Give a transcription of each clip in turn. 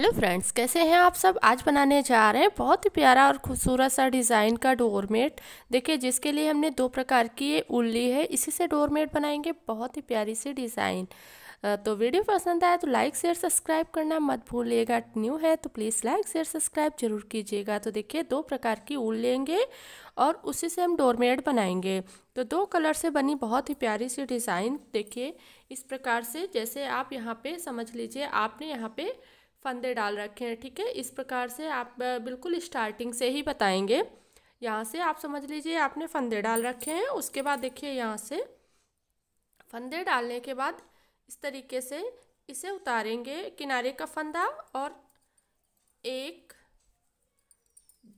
hello friends कैसे हैं आप सब आज बनाने जा रहे हैं बहुत ही प्यारा और खूबसूरत सा डिज़ाइन का डोरमेट देखिए जिसके लिए हमने दो प्रकार की उल ली है इसी से डोरमेट बनाएंगे बहुत ही प्यारी सी डिज़ाइन तो वीडियो पसंद आए तो लाइक शेयर सब्सक्राइब करना मत भूलिएगा न्यू है तो प्लीज़ लाइक शेयर सब्सक्राइब जरूर कीजिएगा तो देखिए दो प्रकार की ऊल लेंगे और उसी से हम डोरमेट बनाएंगे तो दो कलर से बनी बहुत ही प्यारी सी डिज़ाइन देखिए इस प्रकार से जैसे आप यहाँ पे समझ लीजिए आपने यहाँ पे फंदे डाल रखे हैं ठीक है इस प्रकार से आप बिल्कुल स्टार्टिंग से ही बताएंगे यहाँ से आप समझ लीजिए आपने फंदे डाल रखे हैं उसके बाद देखिए यहाँ से फंदे डालने के बाद इस तरीके से इसे उतारेंगे किनारे का फंदा और एक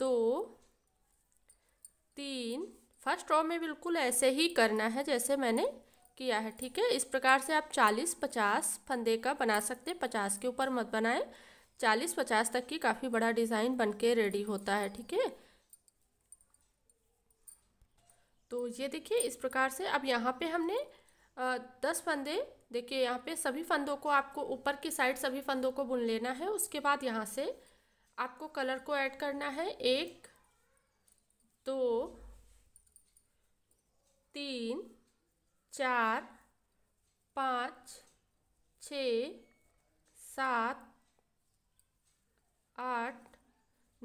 दो तीन फर्स्ट रो में बिल्कुल ऐसे ही करना है जैसे मैंने किया है ठीक है इस प्रकार से आप चालीस पचास फंदे का बना सकते हैं पचास के ऊपर मत बनाएं चालीस पचास तक की काफ़ी बड़ा डिज़ाइन बनके रेडी होता है ठीक है तो ये देखिए इस प्रकार से अब यहाँ पे हमने दस फंदे देखिए यहाँ पे सभी फंदों को आपको ऊपर की साइड सभी फंदों को बुन लेना है उसके बाद यहाँ से आपको कलर को ऐड करना है एक दो चार पाँच छ सात आठ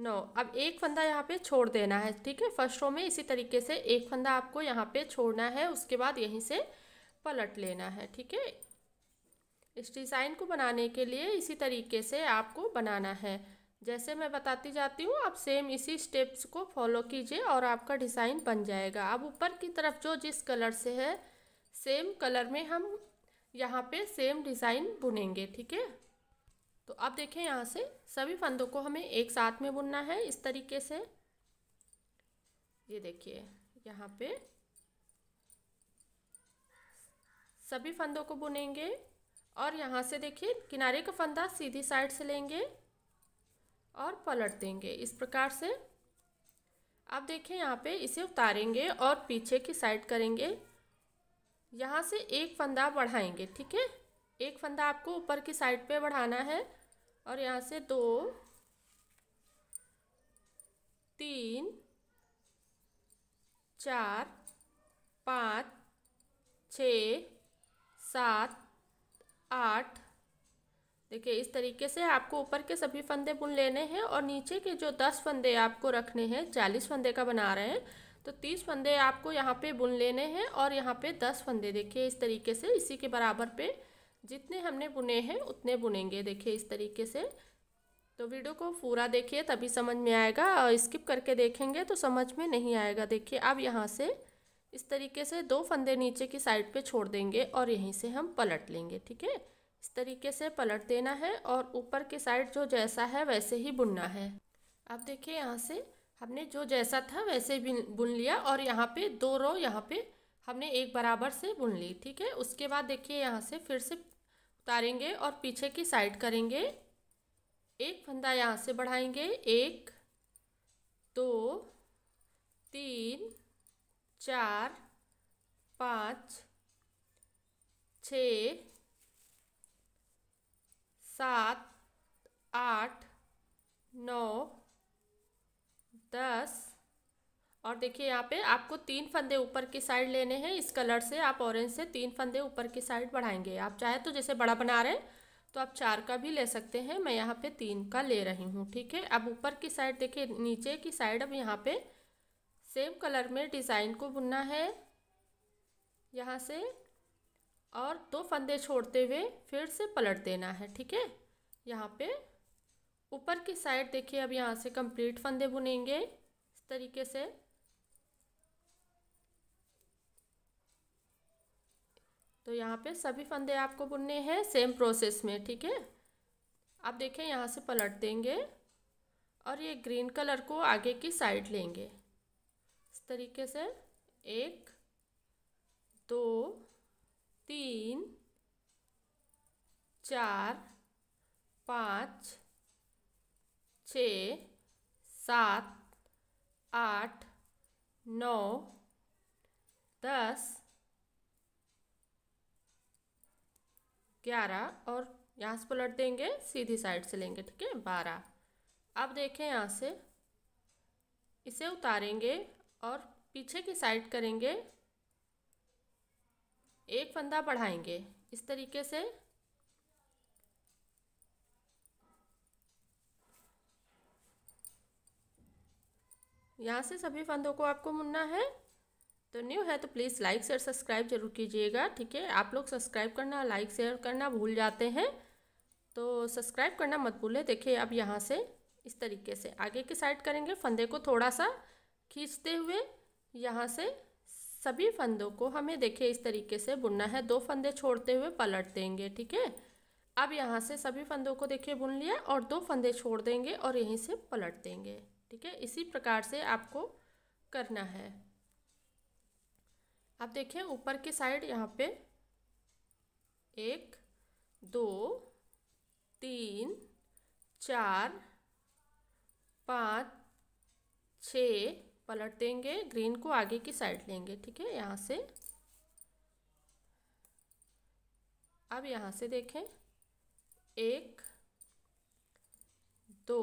नौ अब एक फंदा यहाँ पे छोड़ देना है ठीक है फर्स्ट रो में इसी तरीके से एक फंदा आपको यहाँ पे छोड़ना है उसके बाद यहीं से पलट लेना है ठीक है इस डिज़ाइन को बनाने के लिए इसी तरीके से आपको बनाना है जैसे मैं बताती जाती हूँ आप सेम इसी स्टेप्स को फॉलो कीजिए और आपका डिज़ाइन बन जाएगा अब ऊपर की तरफ जो जिस कलर से है सेम कलर में हम यहाँ पे सेम डिज़ाइन बुनेंगे ठीक है तो अब देखें यहाँ से सभी फंदों को हमें एक साथ में बुनना है इस तरीके से ये देखिए यहाँ पे सभी फंदों को बुनेंगे और यहाँ से देखिए किनारे का फंदा सीधी साइड से लेंगे और पलट देंगे इस प्रकार से अब देखें यहाँ पे इसे उतारेंगे और पीछे की साइड करेंगे यहाँ से एक फंदा बढ़ाएंगे ठीक है एक फंदा आपको ऊपर की साइड पे बढ़ाना है और यहाँ से दो तीन चार पाँच छ सात आठ देखिए इस तरीके से आपको ऊपर के सभी फंदे बुन लेने हैं और नीचे के जो दस फंदे आपको रखने हैं चालीस फंदे का बना रहे हैं तो तीस फंदे आपको यहाँ पे बुन लेने हैं और यहाँ पे दस फंदे देखिए इस तरीके से इसी के बराबर पे जितने हमने बुने हैं उतने बुनेंगे देखिए इस तरीके से तो वीडियो को पूरा देखिए तभी समझ में आएगा और स्किप करके देखेंगे तो समझ में नहीं आएगा देखिए अब यहाँ से इस तरीके से दो फंदे नीचे की साइड पे छोड़ देंगे और यहीं से हम पलट लेंगे ठीक है इस तरीके से पलट देना है और ऊपर की साइड जो जैसा है वैसे ही बुनना है अब देखिए यहाँ से हमने जो जैसा था वैसे भी बुन लिया और यहाँ पे दो रो यहाँ पे हमने एक बराबर से बुन ली ठीक है उसके बाद देखिए यहाँ से फिर से उतारेंगे और पीछे की साइड करेंगे एक फंदा यहाँ से बढ़ाएंगे एक दो तीन चार पाँच छ सात आठ नौ दस और देखिए यहाँ पे आपको तीन फंदे ऊपर की साइड लेने हैं इस कलर से आप ऑरेंज से तीन फंदे ऊपर की साइड बढ़ाएंगे आप चाहे तो जैसे बड़ा बना रहे हैं तो आप चार का भी ले सकते हैं मैं यहाँ पे तीन का ले रही हूँ ठीक है अब ऊपर की साइड देखिए नीचे की साइड अब यहाँ पे सेम कलर में डिज़ाइन को बुनना है यहाँ से और दो फंदे छोड़ते हुए फिर से पलट देना है ठीक है यहाँ पे ऊपर की साइड देखिए अब यहाँ से कंप्लीट फंदे बुनेंगे इस तरीके से तो यहाँ पे सभी फंदे आपको बुनने हैं सेम प्रोसेस में ठीक है आप देखें यहाँ से पलट देंगे और ये ग्रीन कलर को आगे की साइड लेंगे इस तरीके से एक दो तीन चार पाँच छ सात आठ नौ दस ग्यारह और यहाँ से पलट देंगे सीधी साइड से लेंगे ठीक है बारह अब देखें यहाँ से इसे उतारेंगे और पीछे की साइड करेंगे एक फंदा बढ़ाएंगे इस तरीके से यहाँ से सभी फंदों को आपको मुड़ना है तो न्यू है तो प्लीज़ लाइक शेयर सब्सक्राइब जरूर कीजिएगा ठीक है आप लोग सब्सक्राइब करना लाइक शेयर करना भूल जाते हैं तो सब्सक्राइब करना मत भूलें देखिए अब यहाँ से इस तरीके से आगे की साइड करेंगे फंदे को थोड़ा सा खींचते हुए यहाँ से सभी फंदों को हमें देखिए इस तरीके से बुनना है दो फंदे छोड़ते हुए पलट देंगे ठीक है अब यहाँ से सभी फंदों को देखिए बुन लिया और दो फंदे छोड़ देंगे और यहीं से पलट देंगे ठीक है इसी प्रकार से आपको करना है आप देखें ऊपर की साइड यहाँ पे एक दो तीन चार पाँच छ पलट देंगे ग्रीन को आगे की साइड लेंगे ठीक है यहाँ से अब यहाँ से देखें एक दो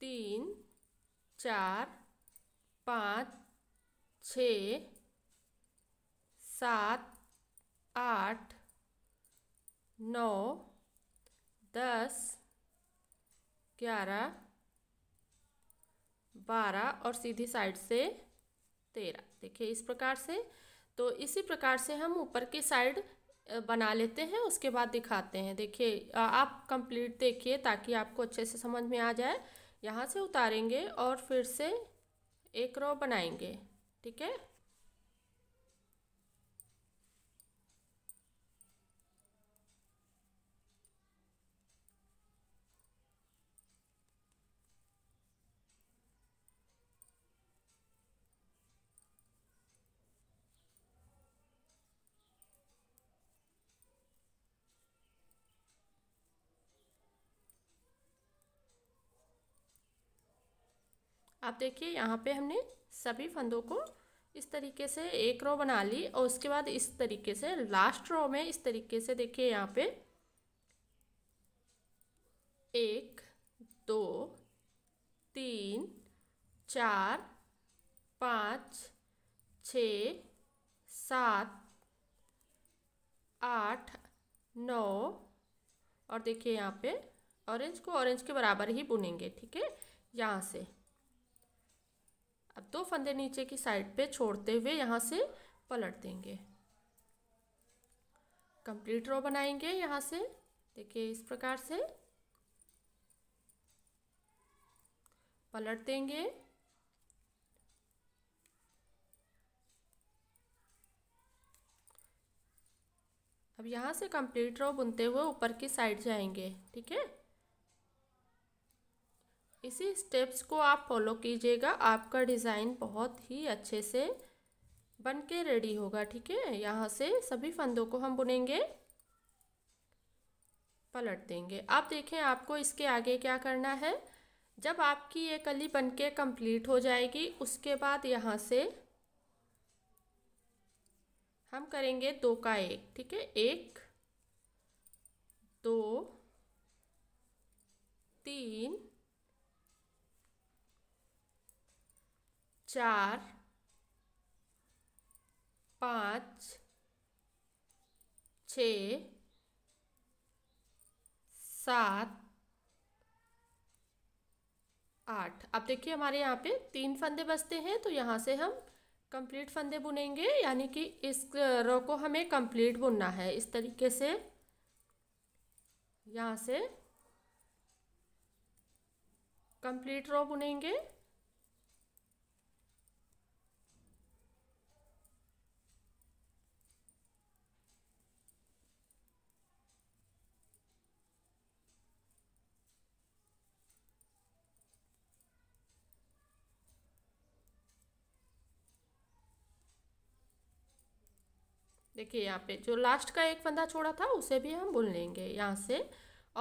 तीन चार पाँच छ सात आठ नौ दस ग्यारह बारह और सीधी साइड से तेरह देखिए इस प्रकार से तो इसी प्रकार से हम ऊपर की साइड बना लेते हैं उसके बाद दिखाते हैं देखिए आप कंप्लीट देखिए ताकि आपको अच्छे से समझ में आ जाए यहाँ से उतारेंगे और फिर से एक रो बनाएंगे ठीक है आप देखिए यहाँ पे हमने सभी फंदों को इस तरीके से एक रो बना ली और उसके बाद इस तरीके से लास्ट रो में इस तरीके से देखिए यहाँ पे एक दो तीन चार पाँच छ सात आठ नौ और देखिए यहाँ पे ऑरेंज को ऑरेंज के बराबर ही बुनेंगे ठीक है यहाँ से अब दो फंदे नीचे की साइड पे छोड़ते हुए यहाँ से पलट देंगे कंप्लीट रो बनाएंगे यहाँ से देखिए इस प्रकार से पलट देंगे अब यहाँ से कंप्लीट रो बुनते हुए ऊपर की साइड जाएंगे ठीक है इसी स्टेप्स को आप फॉलो कीजिएगा आपका डिज़ाइन बहुत ही अच्छे से बन के रेडी होगा ठीक है यहाँ से सभी फंदों को हम बुनेंगे पलट देंगे आप देखें आपको इसके आगे क्या करना है जब आपकी ये कली बन के कम्प्लीट हो जाएगी उसके बाद यहाँ से हम करेंगे दो का एक ठीक है एक चार पाँच छ सात आठ अब देखिए हमारे यहाँ पे तीन फंदे बचते हैं तो यहाँ से हम कंप्लीट फंदे बुनेंगे यानी कि इस रो को हमें कंप्लीट बुनना है इस तरीके से यहाँ से कंप्लीट रो बुनेंगे देखिए यहाँ पे जो लास्ट का एक फंदा छोड़ा था उसे भी हम बुन लेंगे यहाँ से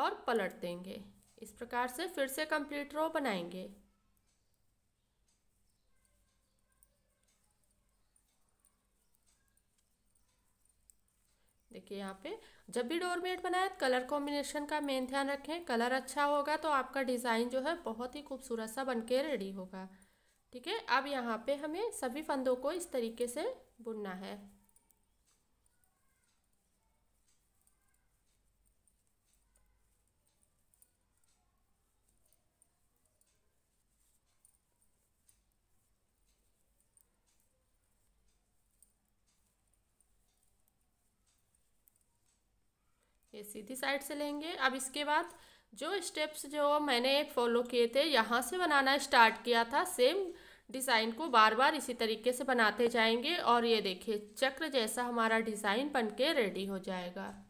और पलट देंगे इस प्रकार से फिर से कंप्लीट रो बनाएंगे देखिए यहाँ पे जब भी डोरमेट बनाए कलर कॉम्बिनेशन का मेन ध्यान रखें कलर अच्छा होगा तो आपका डिज़ाइन जो है बहुत ही खूबसूरत सा बन के रेडी होगा ठीक है अब यहाँ पे हमें सभी फंदों को इस तरीके से बुनना है ये सीधी साइड से लेंगे अब इसके बाद जो स्टेप्स जो मैंने फॉलो किए थे यहाँ से बनाना स्टार्ट किया था सेम डिज़ाइन को बार बार इसी तरीके से बनाते जाएंगे और ये देखिए चक्र जैसा हमारा डिज़ाइन बन के रेडी हो जाएगा